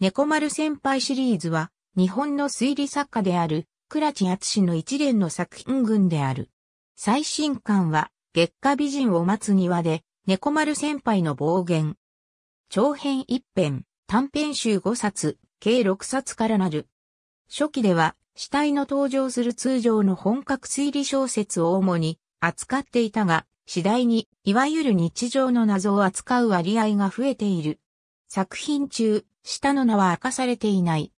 猫丸先輩シリーズは、日本の推理作家である、倉地敦の一連の作品群である。最新刊は、月下美人を待つ庭で、猫丸先輩の暴言。長編一編、短編集五冊、計六冊からなる。初期では、死体の登場する通常の本格推理小説を主に扱っていたが、次第に、いわゆる日常の謎を扱う割合が増えている。作品中、下の名は明かされていない。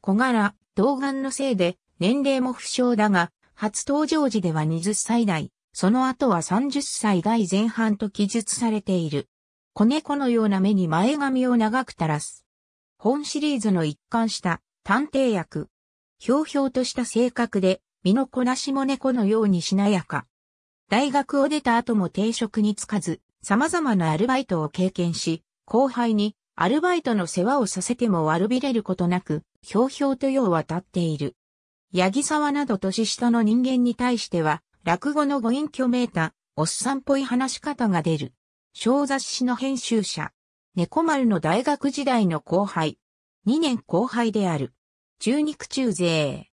小柄、童顔のせいで、年齢も不詳だが、初登場時では20歳代、その後は30歳代前半と記述されている。子猫のような目に前髪を長く垂らす。本シリーズの一貫した探偵役。ひょうひょうとした性格で、身のこなしも猫のようにしなやか。大学を出た後も定職に就かず、様々なアルバイトを経験し、後輩にアルバイトの世話をさせても悪びれることなく、ひょうひょうと世を渡っている。八木沢など年下の人間に対しては、落語のご隠居めいた、おっさんっぽい話し方が出る。小雑誌の編集者。猫丸の大学時代の後輩。2年後輩である。中肉中勢。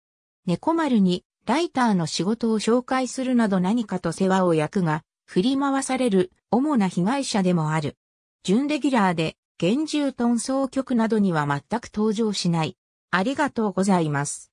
猫丸にライターの仕事を紹介するなど何かと世話を焼くが、振り回される主な被害者でもある。準レギュラーで厳重遁走曲などには全く登場しない。ありがとうございます。